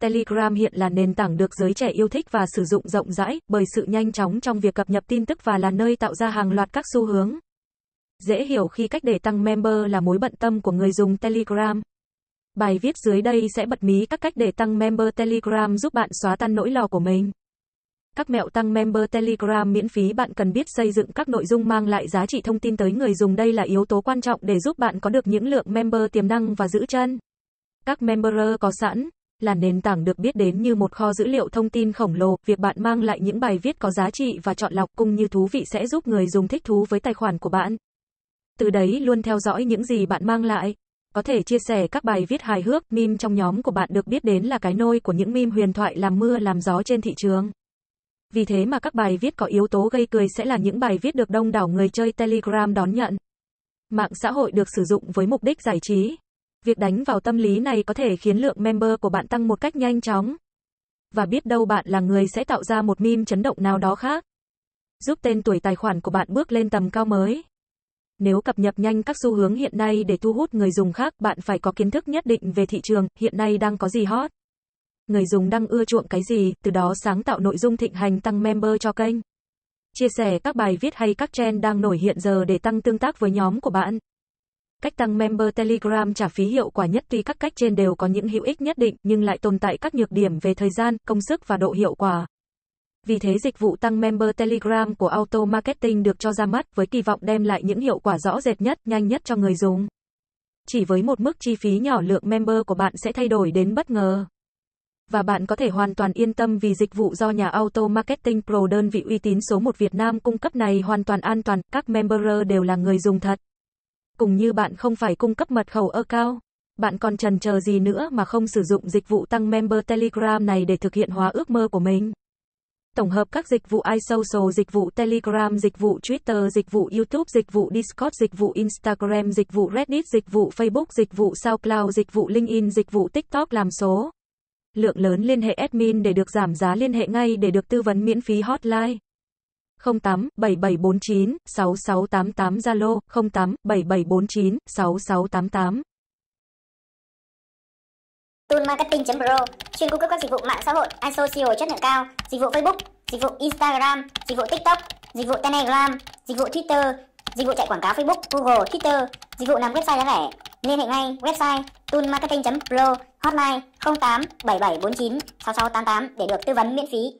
Telegram hiện là nền tảng được giới trẻ yêu thích và sử dụng rộng rãi bởi sự nhanh chóng trong việc cập nhật tin tức và là nơi tạo ra hàng loạt các xu hướng. Dễ hiểu khi cách để tăng member là mối bận tâm của người dùng Telegram. Bài viết dưới đây sẽ bật mí các cách để tăng member Telegram giúp bạn xóa tan nỗi lo của mình. Các mẹo tăng member Telegram miễn phí bạn cần biết xây dựng các nội dung mang lại giá trị thông tin tới người dùng đây là yếu tố quan trọng để giúp bạn có được những lượng member tiềm năng và giữ chân. Các member có sẵn là nền tảng được biết đến như một kho dữ liệu thông tin khổng lồ. Việc bạn mang lại những bài viết có giá trị và chọn lọc cũng như thú vị sẽ giúp người dùng thích thú với tài khoản của bạn. Từ đấy luôn theo dõi những gì bạn mang lại. Có thể chia sẻ các bài viết hài hước, meme trong nhóm của bạn được biết đến là cái nôi của những meme huyền thoại làm mưa làm gió trên thị trường. Vì thế mà các bài viết có yếu tố gây cười sẽ là những bài viết được đông đảo người chơi Telegram đón nhận. Mạng xã hội được sử dụng với mục đích giải trí, Việc đánh vào tâm lý này có thể khiến lượng member của bạn tăng một cách nhanh chóng. Và biết đâu bạn là người sẽ tạo ra một meme chấn động nào đó khác. Giúp tên tuổi tài khoản của bạn bước lên tầm cao mới. Nếu cập nhật nhanh các xu hướng hiện nay để thu hút người dùng khác, bạn phải có kiến thức nhất định về thị trường, hiện nay đang có gì hot. Người dùng đang ưa chuộng cái gì, từ đó sáng tạo nội dung thịnh hành tăng member cho kênh. Chia sẻ các bài viết hay các trend đang nổi hiện giờ để tăng tương tác với nhóm của bạn. Cách tăng member Telegram trả phí hiệu quả nhất tuy các cách trên đều có những hữu ích nhất định nhưng lại tồn tại các nhược điểm về thời gian, công sức và độ hiệu quả. Vì thế dịch vụ tăng member Telegram của Auto Marketing được cho ra mắt với kỳ vọng đem lại những hiệu quả rõ rệt nhất, nhanh nhất cho người dùng. Chỉ với một mức chi phí nhỏ lượng member của bạn sẽ thay đổi đến bất ngờ. Và bạn có thể hoàn toàn yên tâm vì dịch vụ do nhà Auto Marketing Pro đơn vị uy tín số 1 Việt Nam cung cấp này hoàn toàn an toàn, các member đều là người dùng thật cùng như bạn không phải cung cấp mật khẩu cao. Bạn còn trần chờ gì nữa mà không sử dụng dịch vụ tăng member Telegram này để thực hiện hóa ước mơ của mình? Tổng hợp các dịch vụ iSocial, dịch vụ Telegram, dịch vụ Twitter, dịch vụ YouTube, dịch vụ Discord, dịch vụ Instagram, dịch vụ Reddit, dịch vụ Facebook, dịch vụ SoundCloud, dịch vụ LinkedIn, dịch vụ TikTok làm số. Lượng lớn liên hệ admin để được giảm giá liên hệ ngay để được tư vấn miễn phí hotline. 08 7749 6688 Zalo 08 7749 6688. Tool Marketing.pro chuyên cung cấp các dịch vụ mạng xã hội, asocial chất lượng cao, dịch vụ Facebook, dịch vụ Instagram, dịch vụ TikTok, dịch vụ Telegram, dịch vụ Twitter, dịch vụ chạy quảng cáo Facebook, Google, Twitter, dịch vụ làm website giá rẻ. Liên hệ ngay website toolmarketing.pro hotline 08 7749 6688 để được tư vấn miễn phí.